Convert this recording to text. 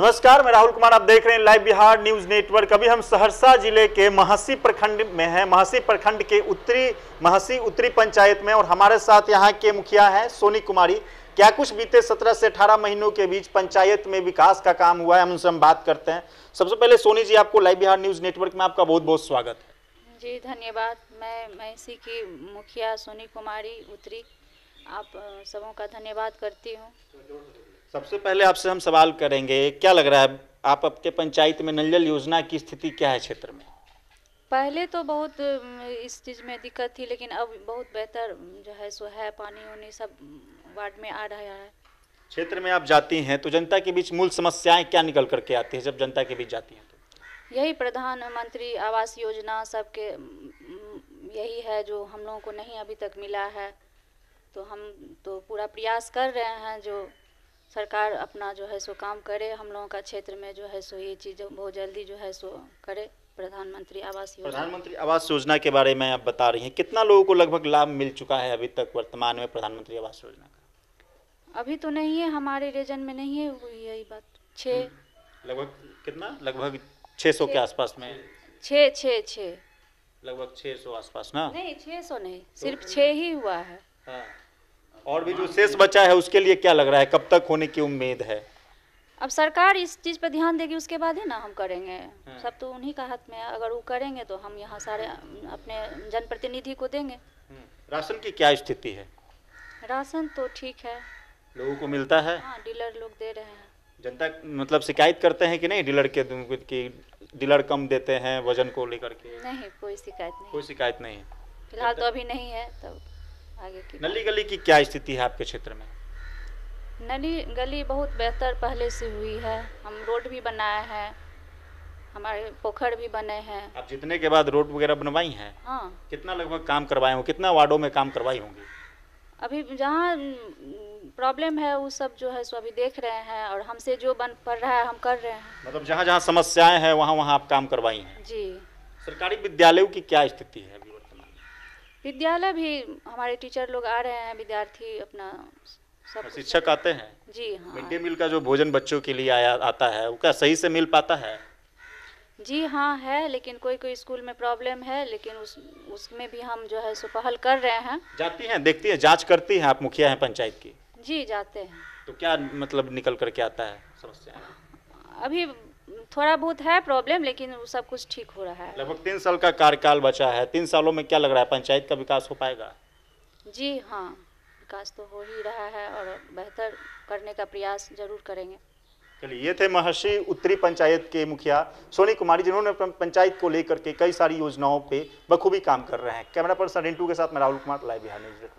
नमस्कार मैं राहुल कुमार आप देख रहे हैं लाइव बिहार न्यूज नेटवर्क अभी हम सहरसा जिले के महसी प्रखंड में हैं महसी प्रखंड के उत्तरी महसी उत्तरी पंचायत में और हमारे साथ यहाँ के मुखिया हैं सोनी कुमारी क्या कुछ बीते 17 से 18 महीनों के बीच पंचायत में विकास का काम हुआ है हम उनसे हम बात करते हैं सबसे पहले सोनी जी आपको लाइव बिहार न्यूज नेटवर्क में आपका बहुत बहुत स्वागत है जी धन्यवाद मैं महसी की मुखिया सोनी कुमारी उत्तरी आप सबों का धन्यवाद करती हूँ सबसे पहले आपसे हम सवाल करेंगे क्या लग रहा है आप आपके पंचायत में नल जल योजना की स्थिति क्या है क्षेत्र में पहले तो बहुत इस चीज़ में दिक्कत थी लेकिन अब बहुत बेहतर जो है सो है पानी उनी सब वार्ड में आ रहा है क्षेत्र में आप जाती हैं तो जनता के बीच मूल समस्याएं क्या निकल करके आती है जब जनता के बीच जाती हैं तो यही प्रधानमंत्री आवास योजना सबके यही है जो हम लोगों को नहीं अभी तक मिला है तो हम तो पूरा प्रयास कर रहे हैं जो सरकार अपना जो है सो काम करे हम लोगों का क्षेत्र में जो है सो ये चीज़ बहुत जल्दी जो है सो करे प्रधानमंत्री आवास योजना प्रधानमंत्री आवास योजना के बारे में आप बता रही हैं कितना लोगों को लगभग लाभ मिल चुका है अभी तक वर्तमान में प्रधानमंत्री आवास योजना का अभी तो नहीं है हमारे रीजन में नहीं है यही बात छः हम्म, लगभग कितना लगभग छः सौ के आसपास में छः छः छः लगभग छः सौ आसपास ना नहीं छः सौ नहीं तो सिर्फ छः ही हुआ है हाँ और भी जो शेष बचा है उसके लिए क्या लग रहा है कब तक होने की उम्मीद है अब सरकार इस चीज़ पर ध्यान देगी उसके बाद ही ना हम करेंगे हाँ। सब तो उन्हीं का हाथ में अगर वो करेंगे तो हम यहाँ सारे अपने जनप्रतिनिधि को देंगे हाँ। राशन की क्या स्थिति है राशन तो ठीक है लोगों को मिलता है हाँ, डीलर लोग दे रहे हैं जनता मतलब शिकायत करते हैं कि नहीं डीलर के की डीलर कम देते हैं वजन को लेकर के नहीं कोई शिकायत नहीं कोई शिकायत नहीं फिलहाल तो अभी नहीं है तो आगे की नली गली की क्या स्थिति है आपके क्षेत्र में नली गली बहुत बेहतर पहले से हुई है हम रोड भी बनाए हैं हमारे पोखर भी बने हैं आप जितने के बाद रोड वगैरह बनवाई हैं हाँ कितना लगभग काम करवाए हो कितना वार्डो में काम करवाई होंगी अभी जहाँ प्रॉब्लम है वो सब जो है सो अभी देख रहे हैं और हमसे जो बन पड़ रहा है हम कर रहे हैं मतलब जहाँ जहाँ समस्याएं हैं वहाँ वहाँ आप काम करवाई हैं जी सरकारी विद्यालयों की क्या स्थिति है विद्यालय भी हमारे टीचर लोग आ रहे हैं विद्यार्थी अपना शिक्षक आते हैं जी हाँ मिड डे मील का जो भोजन बच्चों के लिए आया आता है उनका सही से मिल पाता है जी हाँ है लेकिन कोई कोई स्कूल में प्रॉब्लम है लेकिन उस उसमें भी हम जो है सो पहल कर रहे हैं जाती हैं देखती हैं जांच करती हैं आप मुखिया हैं पंचायत की जी जाते हैं तो क्या मतलब निकल करके आता है समस्या अभी थोड़ा बहुत है प्रॉब्लम लेकिन वो सब कुछ ठीक हो रहा है लगभग तीन साल का कार्यकाल बचा है तीन सालों में क्या लग रहा है पंचायत का विकास हो पाएगा जी हाँ विकास तो हो ही रहा है और बेहतर करने का प्रयास जरूर करेंगे चलिए ये थे महर्षि उत्तरी पंचायत के मुखिया सोनी कुमारी जिन्होंने पंचायत को लेकर के कई सारी योजनाओं पे बखूबी काम कर रहे हैं कैमरा पर्सन रिंटू के साथ मैं राहुल कुमार लाइव बिहार न्यूज